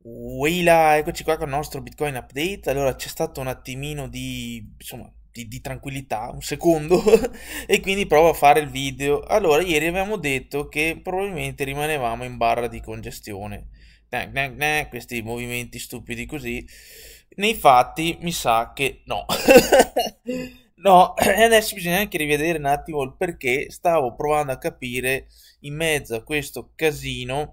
Weila, eccoci qua con il nostro Bitcoin update. Allora c'è stato un attimino di, insomma, di, di tranquillità, un secondo, e quindi provo a fare il video. Allora, ieri abbiamo detto che probabilmente rimanevamo in barra di congestione. Nah, nah, nah, questi movimenti stupidi così. Nei fatti mi sa che no. no, adesso bisogna anche rivedere un attimo il perché stavo provando a capire in mezzo a questo casino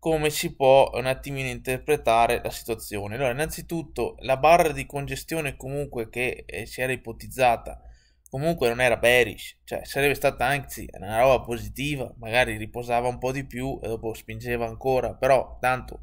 come si può un attimino interpretare la situazione. Allora, innanzitutto la barra di congestione comunque che eh, si era ipotizzata comunque non era bearish, cioè sarebbe stata anzi una roba positiva, magari riposava un po' di più e dopo spingeva ancora, però tanto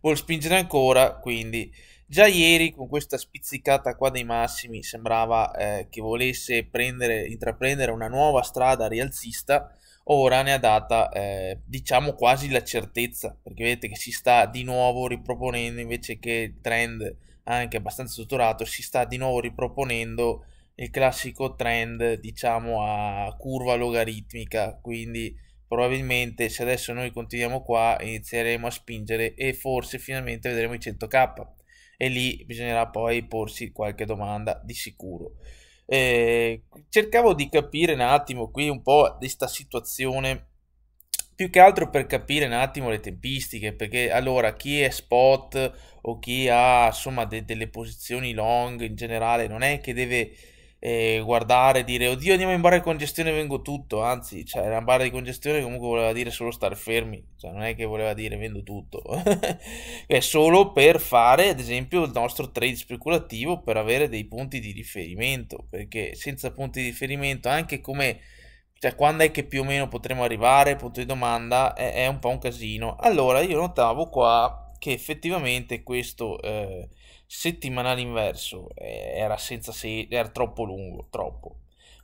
vuol spingere ancora, quindi già ieri con questa spizzicata qua dei massimi sembrava eh, che volesse prendere, intraprendere una nuova strada rialzista, ora ne ha data eh, diciamo quasi la certezza perché vedete che si sta di nuovo riproponendo invece che il trend anche abbastanza strutturato si sta di nuovo riproponendo il classico trend diciamo a curva logaritmica quindi probabilmente se adesso noi continuiamo qua inizieremo a spingere e forse finalmente vedremo i 100k e lì bisognerà poi porsi qualche domanda di sicuro eh, cercavo di capire un attimo qui un po' questa situazione, più che altro per capire un attimo le tempistiche, perché allora chi è spot o chi ha insomma de- delle posizioni long in generale non è che deve eh, guardare e dire oddio andiamo in barra di congestione e vengo tutto, anzi cioè, era un di congestione comunque voleva dire solo stare fermi, cioè, non è che voleva dire vendo tutto, è solo per fare ad esempio il nostro trade speculativo per avere dei punti di riferimento, perché senza punti di riferimento anche come cioè quando è che più o meno potremo arrivare, punto di domanda, è, è un po' un casino. Allora io notavo qua che effettivamente questo... Eh, settimanale inverso eh, era, se- era troppo lungo, troppo.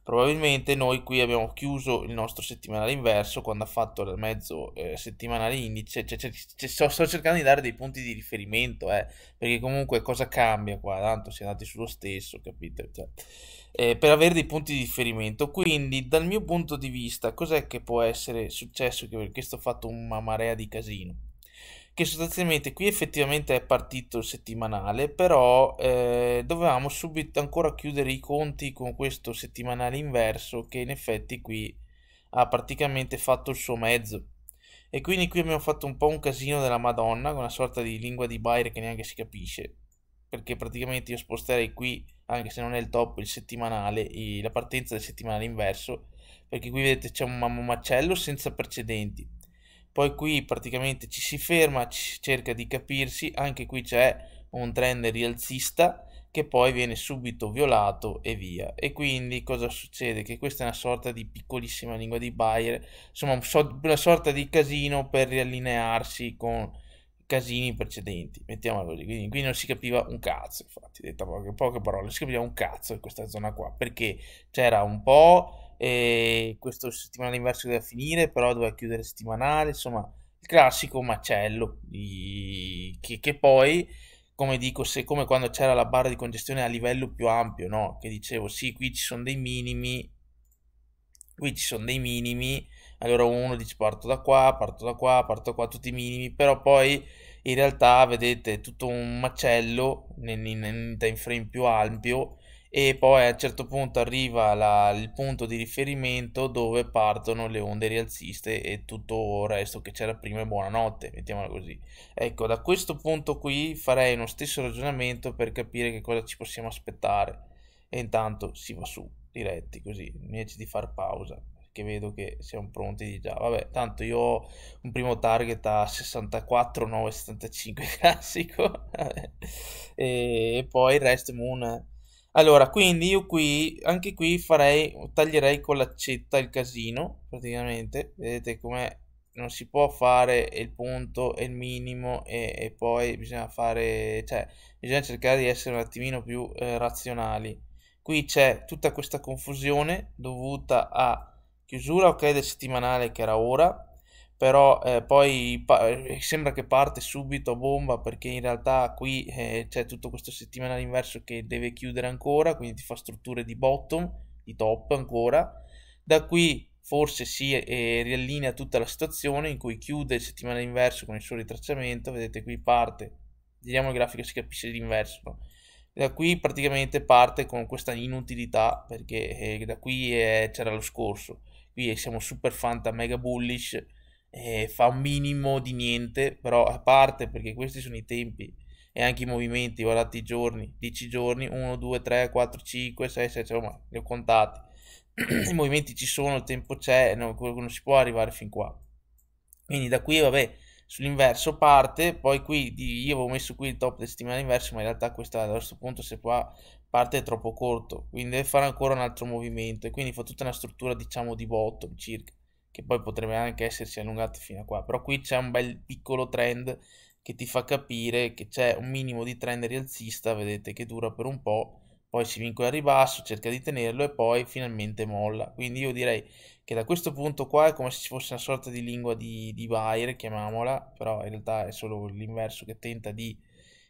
Probabilmente noi qui abbiamo chiuso il nostro settimanale inverso quando ha fatto il mezzo eh, settimanale indice, cioè, cioè, cioè, sto, sto, cercando di dare dei punti di riferimento, eh, perché comunque cosa cambia qua, tanto si è andati sullo stesso, capite? Cioè, eh, per avere dei punti di riferimento, quindi dal mio punto di vista cos'è che può essere successo che per questo fatto una marea di casino? che sostanzialmente qui effettivamente è partito il settimanale, però eh, dovevamo subito ancora chiudere i conti con questo settimanale inverso che in effetti qui ha praticamente fatto il suo mezzo. E quindi qui abbiamo fatto un po' un casino della Madonna, con una sorta di lingua di Bayer che neanche si capisce, perché praticamente io sposterei qui, anche se non è il top, il settimanale, la partenza del settimanale inverso, perché qui vedete c'è un macello senza precedenti poi qui praticamente ci si ferma, ci cerca di capirsi, anche qui c'è un trend rialzista che poi viene subito violato e via. E quindi cosa succede? Che questa è una sorta di piccolissima lingua di Bayer, insomma una sorta di casino per riallinearsi con casini precedenti, mettiamolo così. Quindi qui non si capiva un cazzo, infatti, detta poche, poche parole, si capiva un cazzo in questa zona qua, perché c'era un po' e questo settimanale inverso deve finire, però doveva chiudere settimanale, insomma, il classico macello di... che, che, poi, come dico, se, come quando c'era la barra di congestione a livello più ampio, no? che dicevo sì, qui ci sono dei minimi, qui ci sono dei minimi, allora uno dice parto da qua, parto da qua, parto da qua, tutti i minimi, però poi in realtà vedete tutto un macello in, in, in time frame più ampio e poi a un certo punto arriva la, il punto di riferimento dove partono le onde rialziste e tutto il resto che c'era prima e buonanotte, mettiamola così. Ecco, da questo punto qui farei uno stesso ragionamento per capire che cosa ci possiamo aspettare e intanto si va su diretti così, invece di far pausa perché vedo che siamo pronti di già. Vabbè, tanto io ho un primo target a 64, 9, 75 classico e, poi il resto Moon allora, quindi io qui, anche qui farei, taglierei con l'accetta il casino, praticamente, vedete com'è, non si può fare il punto e il minimo e, e, poi bisogna fare, cioè, bisogna cercare di essere un attimino più eh, razionali. Qui c'è tutta questa confusione dovuta a chiusura, ok, del settimanale che era ora, però eh, poi pa- eh, sembra che parte subito a bomba perché in realtà qui eh, c'è tutto questo settimanale inverso che deve chiudere ancora, quindi ti fa strutture di bottom, di top ancora. Da qui forse si eh, riallinea tutta la situazione in cui chiude il settimanale inverso con il suo ritracciamento, vedete qui parte, vediamo il grafico si capisce l'inverso, no? da qui praticamente parte con questa inutilità perché eh, da qui eh, c'era lo scorso qui siamo super fanta mega bullish eh, fa un minimo di niente, però a parte perché questi sono i tempi e anche i movimenti, guardate i giorni, 10 giorni, 1, 2, 3, 4, 5, 6, 7, insomma, li ho contati. I movimenti ci sono, il tempo c'è, non, non si può arrivare fin qua. Quindi da qui, vabbè, sull'inverso parte, poi qui io avevo messo qui il top del settimana inverso, ma in realtà questa, da questo punto se qua parte è troppo corto, quindi deve fare ancora un altro movimento e quindi fa tutta una struttura diciamo di bottom circa che poi potrebbe anche essersi allungato fino a qua, però qui c'è un bel piccolo trend che ti fa capire che c'è un minimo di trend rialzista, vedete che dura per un po', poi si vincola al ribasso, cerca di tenerlo e poi finalmente molla. Quindi io direi che da questo punto qua è come se ci fosse una sorta di lingua di, di Bayer, chiamiamola, però in realtà è solo l'inverso che tenta di,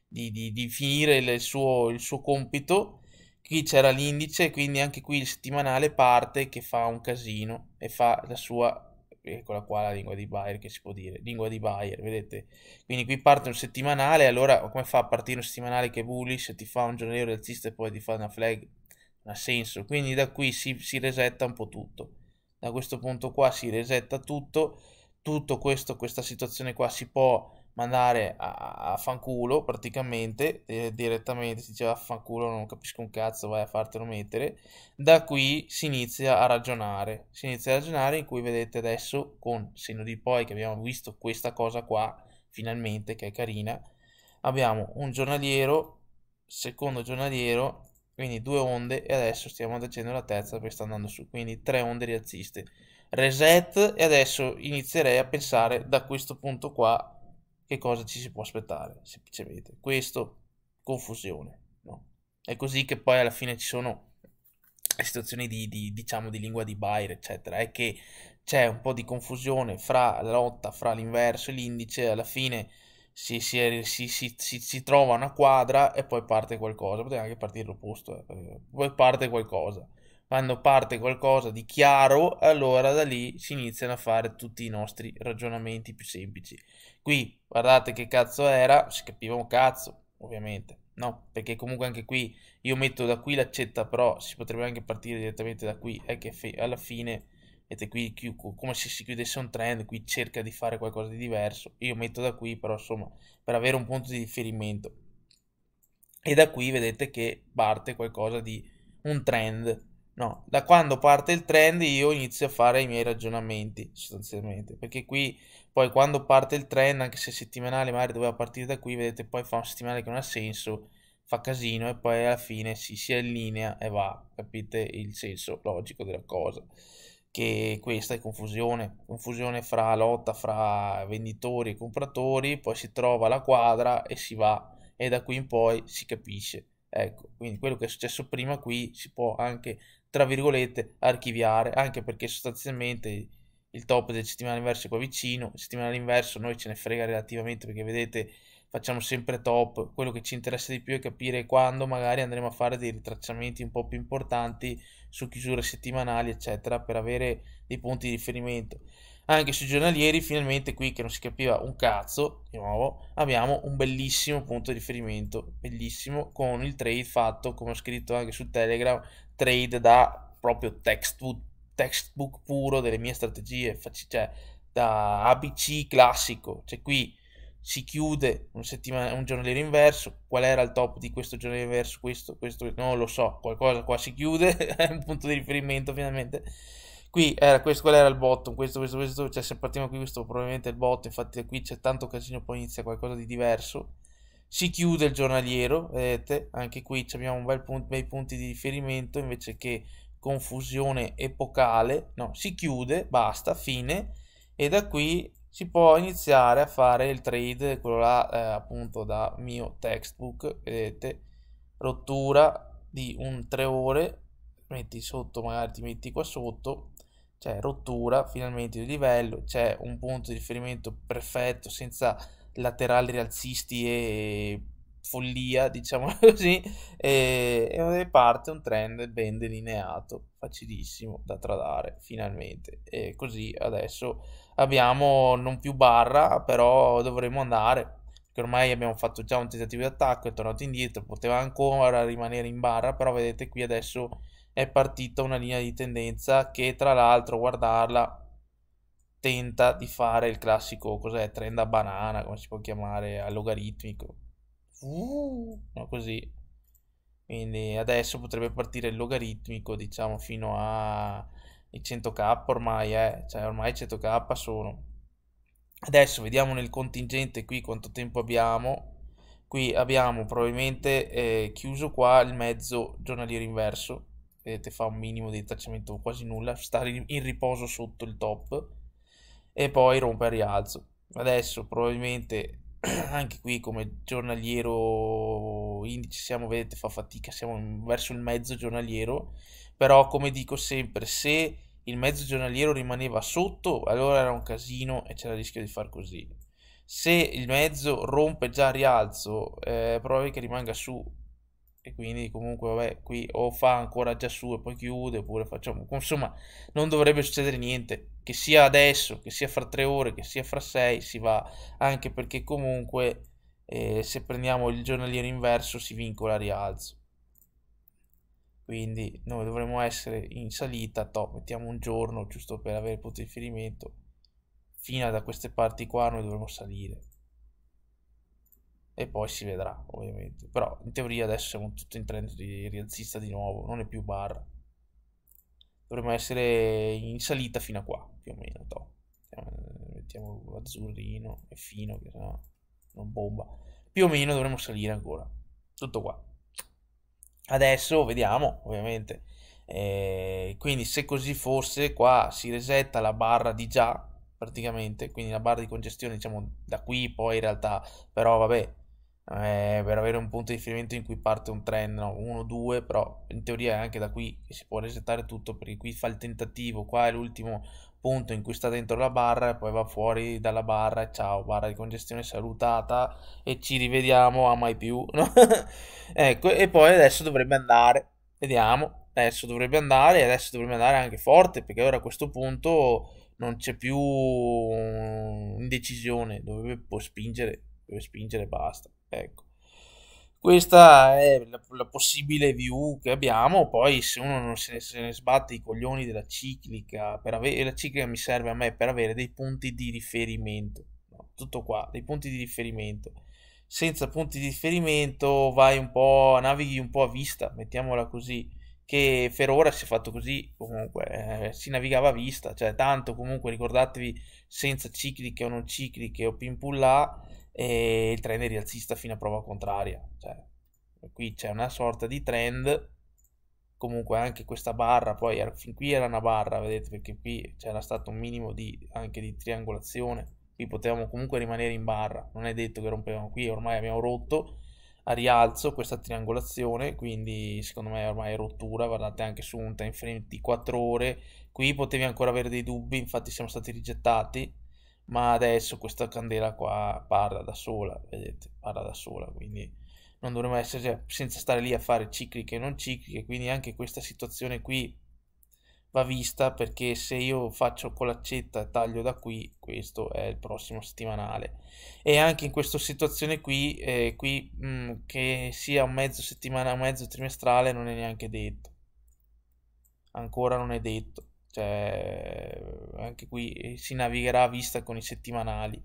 di, di finire il suo, il suo compito qui c'era l'indice, quindi anche qui il settimanale parte che fa un casino e fa la sua eccola eh, qua la lingua di Bayer che si può dire, lingua di Bayer, vedete? Quindi qui parte un settimanale, allora come fa a partire un settimanale che è bullish ti fa un giornaliero alzista e poi ti fa una flag? Non ha senso, quindi da qui si, si resetta un po' tutto. Da questo punto qua si resetta tutto, tutto questo, questa situazione qua si può mandare a, a fanculo praticamente eh, direttamente si diceva fanculo non capisco un cazzo vai a fartelo mettere da qui si inizia a ragionare si inizia a ragionare in cui vedete adesso con seno di poi che abbiamo visto questa cosa qua finalmente che è carina abbiamo un giornaliero secondo giornaliero quindi due onde e adesso stiamo facendo la terza perché sta andando su quindi tre onde rialziste reset e adesso inizierei a pensare da questo punto qua che cosa ci si può aspettare, semplicemente. Questo, confusione. No? È così che poi alla fine ci sono situazioni di, di, diciamo, di lingua di Bayer, eccetera. È che c'è un po' di confusione fra la lotta, fra l'inverso e l'indice, alla fine si, si, si, si, trova una quadra e poi parte qualcosa. Poteva anche partire l'opposto, eh, eh poi parte qualcosa quando parte qualcosa di chiaro, allora da lì si iniziano a fare tutti i nostri ragionamenti più semplici. Qui, guardate che cazzo era, si capiva un cazzo, ovviamente, no? Perché comunque anche qui, io metto da qui l'accetta, però si potrebbe anche partire direttamente da qui, è che alla fine, vedete qui, come se si chiudesse un trend, qui cerca di fare qualcosa di diverso, io metto da qui, però insomma, per avere un punto di riferimento. E da qui vedete che parte qualcosa di un trend No, da quando parte il trend io inizio a fare i miei ragionamenti sostanzialmente, perché qui poi quando parte il trend, anche se settimanale magari doveva partire da qui, vedete poi fa una settimana che non ha senso, fa casino e poi alla fine si, si allinea e va, capite il senso logico della cosa, che questa è confusione, confusione fra lotta fra venditori e compratori, poi si trova la quadra e si va e da qui in poi si capisce. Ecco, quindi quello che è successo prima qui si può anche tra virgolette, archiviare, anche perché sostanzialmente il top del settimanale inverso è qua vicino, il settimanale inverso noi ce ne frega relativamente perché vedete facciamo sempre top, quello che ci interessa di più è capire quando magari andremo a fare dei ritracciamenti un po' più importanti su chiusure settimanali eccetera per avere dei punti di riferimento anche sui giornalieri, finalmente qui che non si capiva un cazzo, di nuovo, abbiamo un bellissimo punto di riferimento, bellissimo, con il trade fatto, come ho scritto anche su Telegram, trade da proprio textbook, textbook puro delle mie strategie, cioè da ABC classico, cioè qui si chiude un, un giornaliero inverso, qual era il top di questo giornaliero inverso, questo, questo, non lo so, qualcosa qua si chiude, è un punto di riferimento finalmente, qui era questo, quello era il bottom, questo, questo, questo, cioè se partiamo qui questo probabilmente è il bottom, infatti qui c'è tanto casino, poi inizia qualcosa di diverso. Si chiude il giornaliero, vedete, anche qui abbiamo un bel punto, bei punti di riferimento invece che confusione epocale, no, si chiude, basta, fine, e da qui si può iniziare a fare il trade, quello là eh, appunto da mio textbook, vedete, rottura di un 3 ore, metti sotto, magari ti metti qua sotto, cioè rottura finalmente di livello, c'è un punto di riferimento perfetto senza laterali rialzisti e follia, diciamo così, e, e parte un trend ben delineato, facilissimo da tradare finalmente. E così adesso abbiamo non più barra, però dovremmo andare, perché ormai abbiamo fatto già un tentativo di attacco, è tornato indietro, poteva ancora rimanere in barra, però vedete qui adesso è partita una linea di tendenza che tra l'altro guardarla tenta di fare il classico cos'è trend a banana come si può chiamare al logaritmico uh, no, così quindi adesso potrebbe partire il logaritmico diciamo fino a i 100k ormai eh? cioè ormai 100k sono adesso vediamo nel contingente qui quanto tempo abbiamo qui abbiamo probabilmente eh, chiuso qua il mezzo giornaliero inverso vedete fa un minimo di tracciamento quasi nulla, sta in riposo sotto il top e poi rompe a rialzo. Adesso probabilmente anche qui come giornaliero indice siamo, vedete, fa fatica, siamo verso il mezzo giornaliero, però come dico sempre, se il mezzo giornaliero rimaneva sotto, allora era un casino e c'era il rischio di far così. Se il mezzo rompe già a rialzo, eh, è che rimanga su e quindi comunque vabbè qui o fa ancora già su e poi chiude oppure facciamo insomma non dovrebbe succedere niente che sia adesso che sia fra tre ore che sia fra sei si va anche perché comunque eh, se prendiamo il giornaliero inverso si vincola a rialzo quindi noi dovremmo essere in salita top mettiamo un giorno giusto per avere punto di riferimento fino da queste parti qua noi dovremmo salire e poi si vedrà ovviamente però in teoria adesso siamo tutti in trend di rialzista di nuovo non è più barra dovremmo essere in salita fino a qua più o meno to. mettiamo azzurrino e fino che sennò non bomba più o meno dovremmo salire ancora tutto qua adesso vediamo ovviamente eh, quindi se così fosse qua si resetta la barra di già praticamente quindi la barra di congestione diciamo da qui poi in realtà però vabbè eh, per avere un punto di riferimento in cui parte un trend, no? 1-2, però in teoria è anche da qui che si può resettare tutto, perché qui fa il tentativo, qua è l'ultimo punto in cui sta dentro la barra e poi va fuori dalla barra ciao, barra di congestione salutata e ci rivediamo a mai più, no? ecco, e poi adesso dovrebbe andare, vediamo, adesso dovrebbe andare e adesso dovrebbe andare anche forte, perché ora a questo punto non c'è più mm, indecisione, dovrebbe spingere, deve spingere e basta. Ecco. Questa è la, la, possibile view che abbiamo, poi se uno non se ne, se ne sbatte i coglioni della ciclica, per avere, la ciclica mi serve a me per avere dei punti di riferimento, no, tutto qua, dei punti di riferimento. Senza punti di riferimento vai un po', navighi un po' a vista, mettiamola così, che per ora si è fatto così, comunque eh, si navigava a vista, cioè tanto comunque ricordatevi senza cicliche o non cicliche o pimpulla e il trend è rialzista fino a prova contraria. Cioè, qui c'è una sorta di trend. Comunque anche questa barra, poi er, fin qui era una barra, vedete, perché qui c'era stato un minimo di, anche di triangolazione. Qui potevamo comunque rimanere in barra, non è detto che rompevamo qui, ormai abbiamo rotto a rialzo questa triangolazione, quindi secondo me ormai è rottura, guardate anche su un time frame di 4 ore. Qui potevi ancora avere dei dubbi, infatti siamo stati rigettati, ma adesso questa candela qua parla da sola, vedete, parla da sola, quindi non dovremmo essere cioè, senza stare lì a fare cicliche e non cicliche, quindi anche questa situazione qui va vista perché se io faccio con l'accetta e taglio da qui, questo è il prossimo settimanale. E anche in questa situazione qui, eh, qui mh, mm, che sia un mezzo settimana, un mezzo trimestrale non è neanche detto. Ancora non è detto cioè, anche qui eh, si navigherà a vista con i settimanali,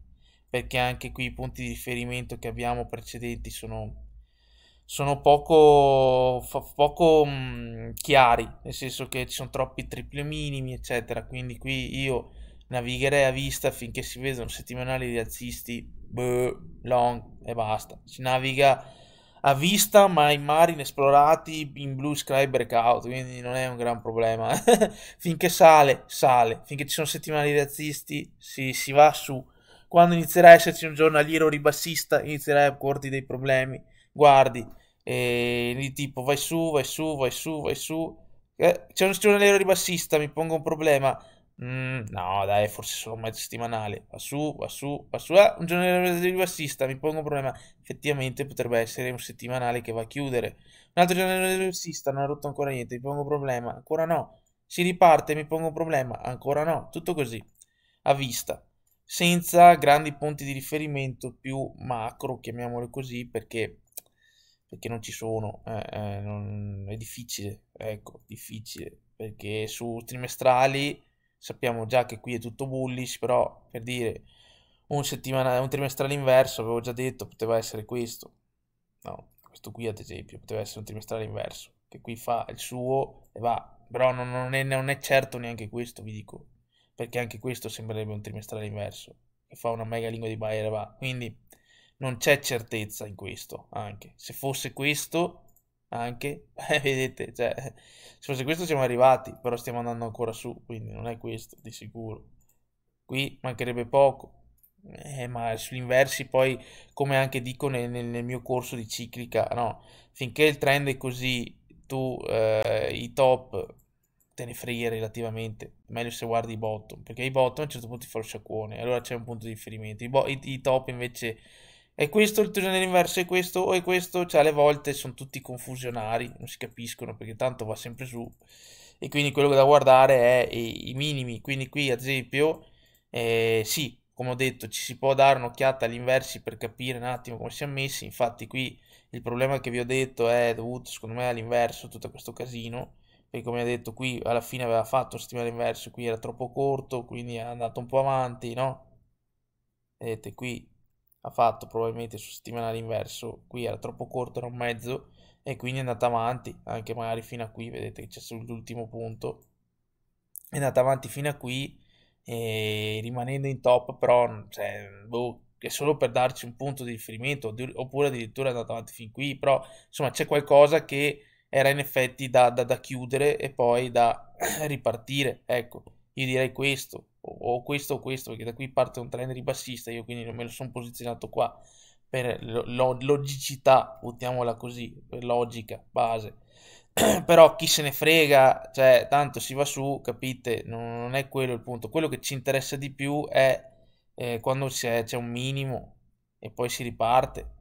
perché anche qui i punti di riferimento che abbiamo precedenti sono, sono poco, poco mh, mm, chiari, nel senso che ci sono troppi triple minimi, eccetera, quindi qui io navigherei a vista finché si vedono settimanali rialzisti, boh, long e basta, si naviga a vista, ma in mari inesplorati, in blue sky breakout, quindi non è un gran problema. Finché sale, sale. Finché ci sono settimane razzisti, si, si va su. Quando inizierà a esserci un giornaliero ribassista, inizierai a porti dei problemi. Guardi, eh, di tipo vai su, vai su, vai su, vai su. Eh, c'è un giornaliero ribassista, mi pongo un problema Mm, no, dai, forse sono un mezzo settimanale. Va su, va su, va su. Ah, un giornale di bassista, mi pongo un problema. Effettivamente potrebbe essere un settimanale che va a chiudere. Un altro giornale di bassista, non ha rotto ancora niente, mi pongo un problema. Ancora no. Si riparte, mi pongo un problema. Ancora no. Tutto così. A vista. Senza grandi punti di riferimento più macro, chiamiamolo così, perché, perché non ci sono. Eh, eh, non, è difficile, ecco, difficile. Perché su trimestrali sappiamo già che qui è tutto bullish, però per dire un, settimana, un trimestrale inverso, avevo già detto, poteva essere questo. No, questo qui ad esempio, poteva essere un trimestrale inverso, che qui fa il suo e va. Però non, non, è, non è certo neanche questo, vi dico, perché anche questo sembrerebbe un trimestrale inverso, che fa una mega lingua di Bayer e va. Quindi non c'è certezza in questo, anche. Se fosse questo anche, vedete, cioè, se fosse questo siamo arrivati, però stiamo andando ancora su, quindi non è questo di sicuro. Qui mancherebbe poco, eh, ma sugli inversi poi, come anche dico nel, nel, mio corso di ciclica, no? finché il trend è così, tu eh, i top te ne freghi relativamente, meglio se guardi i bottom, perché i bottom a un certo punto ti fa il sciacquone, allora c'è un punto di riferimento, i, bo- i, i top invece è questo il turno dell'inverso, è questo o è questo, cioè alle volte sono tutti confusionari, non si capiscono perché tanto va sempre su e quindi quello da guardare è i, i minimi, quindi qui ad esempio eh, sì, come ho detto ci si può dare un'occhiata agli inversi per capire un attimo come siamo messi, infatti qui il problema che vi ho detto è dovuto secondo me all'inverso, tutto questo casino, perché come ho detto qui alla fine aveva fatto un stimolo inverso, qui era troppo corto, quindi è andato un po' avanti, no? Vedete qui ha fatto probabilmente su settimanale inverso, qui era troppo corto, era un mezzo e quindi è andata avanti, anche magari fino a qui, vedete che c'è sull'ultimo punto, è andata avanti fino a qui rimanendo in top, però cioè, boh, è solo per darci un punto di riferimento, oppure addirittura è andata avanti fin qui, però insomma c'è qualcosa che era in effetti da, da, da chiudere e poi da ripartire, ecco io direi questo, o, questo o questo, perché da qui parte un trend ribassista, io quindi me lo sono posizionato qua per lo, logicità, buttiamola così, per logica, base. Però chi se ne frega, cioè tanto si va su, capite, non, non è quello il punto. Quello che ci interessa di più è eh, quando c'è, c'è un minimo e poi si riparte.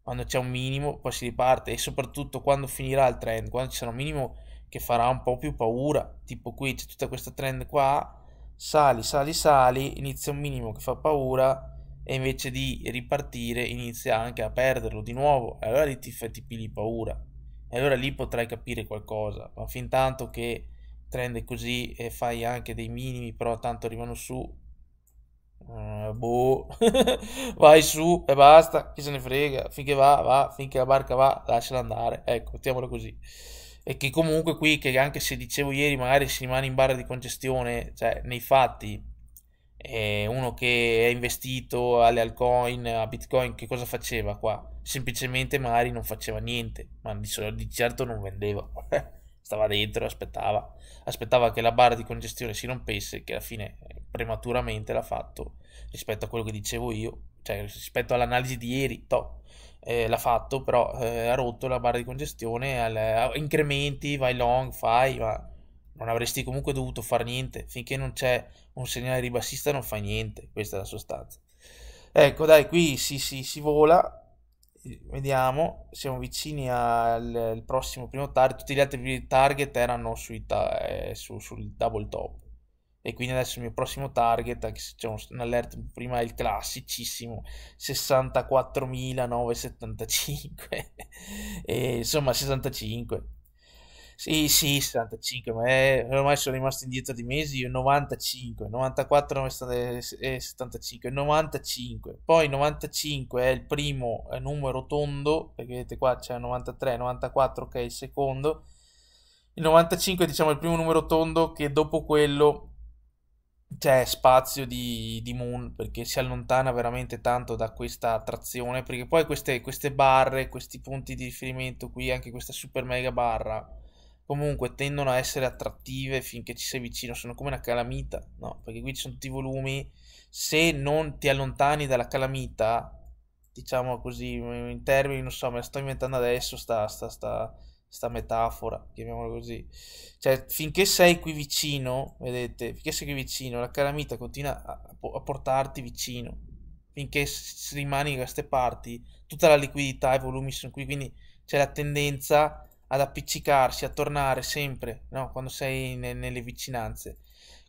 Quando c'è un minimo, poi si riparte e soprattutto quando finirà il trend, quando ci sarà un minimo che farà un po' più paura, tipo qui c'è tutta questa trend qua, sali, sali, sali, inizia un minimo che fa paura e invece di ripartire inizia anche a perderlo di nuovo, e allora lì ti, fai ti pigli paura, e allora lì potrai capire qualcosa, ma fin tanto che trend così e fai anche dei minimi, però tanto arrivano su, eh, boh, vai su e basta, chi se ne frega, finché va, va, finché la barca va, lasciala andare, ecco, mettiamola così e che comunque qui, che anche se dicevo ieri magari si rimane in barra di congestione, cioè nei fatti eh, uno che è investito alle altcoin, a bitcoin, che cosa faceva qua? Semplicemente magari non faceva niente, ma di, di certo non vendeva, stava dentro, aspettava, aspettava che la barra di congestione si rompesse, che alla fine eh, prematuramente l'ha fatto rispetto a quello che dicevo io, cioè rispetto all'analisi di ieri, to eh, l'ha fatto, però eh, ha rotto la barra di congestione, al, incrementi, vai long, fai, ma non avresti comunque dovuto fare niente, finché non c'è un segnale ribassista non fai niente, questa è la sostanza. Ecco dai, qui si, si, si vola, vediamo, siamo vicini al, al prossimo primo target, tutti gli altri target erano sui eh, su, sul double top e quindi adesso il mio prossimo target, anche se c'è un, alert prima è il classicissimo 64.975 e, insomma 65 sì sì 65 ma è, ormai sono rimasto indietro di mesi io 95 94 75 95 poi 95 è il primo eh, numero tondo perché vedete qua c'è 93 94 che è il secondo il 95 diciamo è il primo numero tondo che dopo quello c'è spazio di, di, Moon perché si allontana veramente tanto da questa attrazione perché poi queste, queste, barre, questi punti di riferimento qui, anche questa super mega barra comunque tendono a essere attrattive finché ci sei vicino, sono come una calamita, no? Perché qui ci sono tutti i volumi, se non ti allontani dalla calamita, diciamo così, in termini, non so, me la sto inventando adesso, sta, sta, sta questa metafora, chiamiamola così. Cioè, finché sei qui vicino, vedete, finché sei qui vicino, la calamita continua a, a portarti vicino. Finché rimani in queste parti, tutta la liquidità, e i volumi sono qui, quindi c'è la tendenza ad appiccicarsi, a tornare sempre, no? quando sei ne, nelle vicinanze.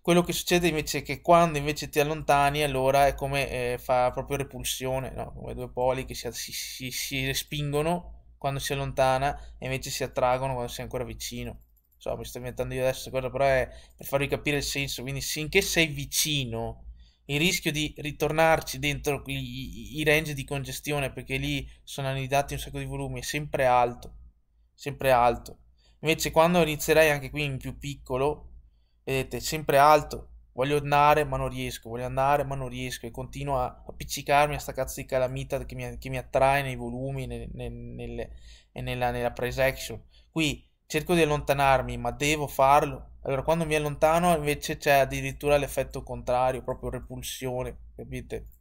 Quello che succede invece è che quando invece ti allontani, allora è come eh, fa proprio repulsione, no? come due poli che si, si, si, si respingono quando si allontana e invece si attraggono quando si è ancora vicino. So, mi sto inventando io adesso questa cosa, però è per farvi capire il senso. Quindi finché sei vicino, il rischio di ritornarci dentro i, i range di congestione, perché lì sono annidati un sacco di volumi, è sempre alto, sempre alto. Invece quando inizierai anche qui in più piccolo, vedete, è sempre alto, voglio andare ma non riesco, voglio andare ma non riesco e continuo a appiccicarmi a sta cazzo di calamita che mi, che mi attrae nei volumi nel, nel, e nella, nella price action. Qui cerco di allontanarmi ma devo farlo. Allora quando mi allontano invece c'è addirittura l'effetto contrario, proprio repulsione, capite?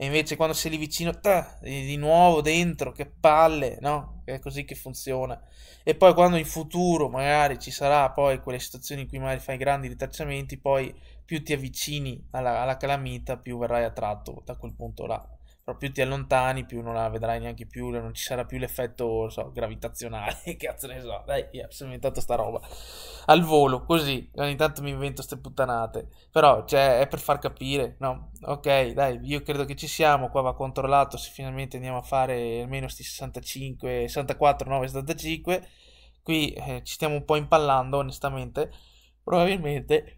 e invece quando sei lì vicino, ta, di nuovo dentro, che palle, no? È così che funziona. E poi quando in futuro magari ci sarà poi quelle situazioni in cui magari fai grandi ritracciamenti, poi più ti avvicini alla, alla calamita, più verrai attratto da quel punto là. Però più ti allontani, più non la vedrai neanche più, non ci sarà più l'effetto, so, gravitazionale, cazzo ne so. Dai, io sono inventato sta roba. Al volo, così, ogni tanto mi invento ste puttanate. Però, cioè, è per far capire, no? Ok, dai, io credo che ci siamo, qua va controllato se finalmente andiamo a fare almeno sti 65, 64, 9, 75. Qui eh, ci stiamo un po' impallando, onestamente. Probabilmente...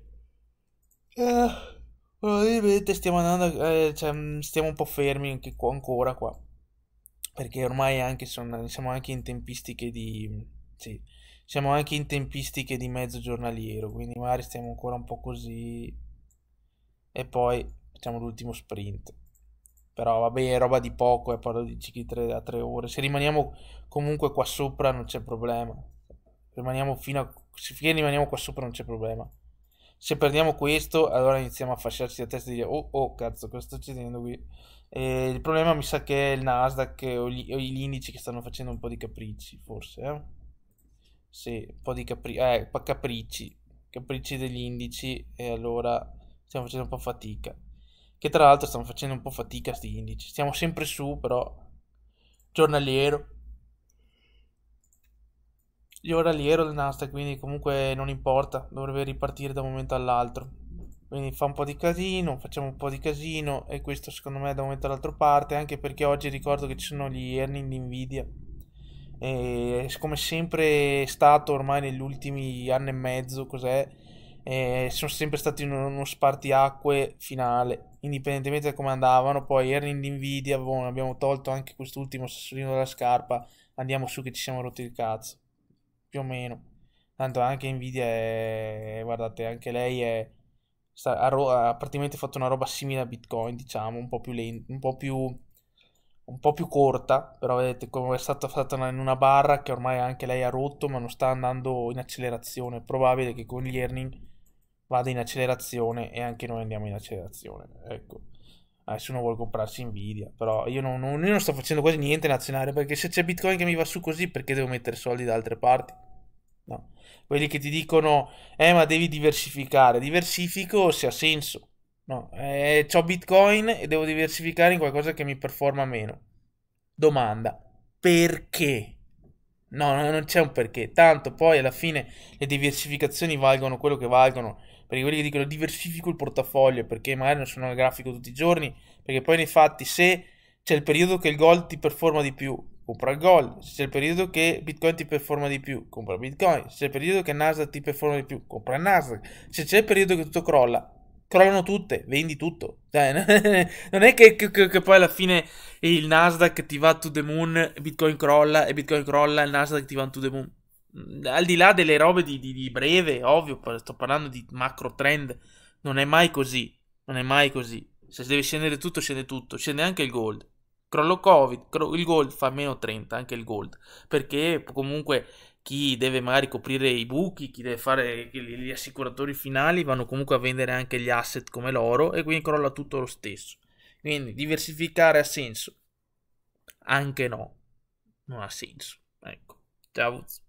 Uh Vedete, stiamo andando, eh, cioè, mm, stiamo un po' fermi anche qua, ancora qua, perché ormai anche sono, siamo anche in tempistiche di, sì, siamo anche in tempistiche di mezzo giornaliero, quindi magari stiamo ancora un po' così, e poi facciamo l'ultimo sprint. Però vabbè, è roba di poco, eh, parlo di cicli 3 a 3 ore. Se rimaniamo comunque qua sopra non c'è problema. Rimaniamo fino a... Se rimaniamo qua sopra non c'è problema se perdiamo questo, allora iniziamo a fasciarci la testa e dire, oh, oh, cazzo, cosa sta succedendo qui? E il problema mi sa che è il Nasdaq o gli, o gli indici che stanno facendo un po' di capricci, forse, eh? Sì, un po' di capri- eh, capricci, capricci degli indici e allora stiamo facendo un po' fatica. Che tra l'altro stiamo facendo un po' fatica sti indici, stiamo sempre su però, giornaliero, gli ora lì ero del Nasdaq, quindi comunque non importa, dovrebbe ripartire da un momento all'altro. Quindi fa un po' di casino, facciamo un po' di casino e questo secondo me da un momento all'altro parte, anche perché oggi ricordo che ci sono gli earning di Nvidia. E come sempre è stato ormai negli ultimi anni e mezzo, cos'è? E sono sempre stati in uno spartiacque finale, indipendentemente da come andavano. Poi earning di Nvidia, boh, abbiamo tolto anche quest'ultimo sassolino dalla scarpa, andiamo su che ci siamo rotti il cazzo più o meno. Tanto anche Nvidia è, guardate, anche lei è, sta, ha, ha, praticamente fatto una roba simile a Bitcoin, diciamo, un po' più lenta, un po' più, un po' più corta, però vedete come è stata fatta in una barra che ormai anche lei ha rotto, ma non sta andando in accelerazione. È probabile che con gli earning vada in accelerazione e anche noi andiamo in accelerazione. Ecco. Ah, se uno vuole comprarsi Nvidia, però io non, non, io non, sto facendo quasi niente in azionario perché se c'è Bitcoin che mi va su così perché devo mettere soldi da altre parti? No. Quelli che ti dicono, eh ma devi diversificare, diversifico se ha senso. No, eh, ho Bitcoin e devo diversificare in qualcosa che mi performa meno. Domanda, perché? No, no, non c'è un perché. Tanto poi alla fine le diversificazioni valgono quello che valgono. Perché quelli che dicono diversifico il portafoglio perché magari non sono al grafico tutti i giorni. Perché poi nei fatti se c'è il periodo che il gold ti performa di più, compra il gold. Se c'è il periodo che Bitcoin ti performa di più, compra Bitcoin. Se c'è il periodo che Nasdaq ti performa di più, compra Nasdaq. Se c'è il periodo che tutto crolla, crollano tutte, vendi tutto. Cioè, non è che, che, che, poi alla fine il Nasdaq ti va to the moon, Bitcoin crolla e Bitcoin crolla, il Nasdaq ti va to the moon. Mm, al di là delle robe di, di, di breve, ovvio, sto parlando di macro trend, non è mai così. Non è mai così. Se deve scendere tutto, scende tutto, scende anche il gold. Crollo Covid, cro- il gold fa meno 30, anche il gold, perché comunque chi deve magari coprire i buchi, chi deve fare gli assicuratori finali, vanno comunque a vendere anche gli asset come l'oro e quindi crolla tutto lo stesso. Quindi diversificare ha senso. Anche no, non ha senso. Ecco. Ciao.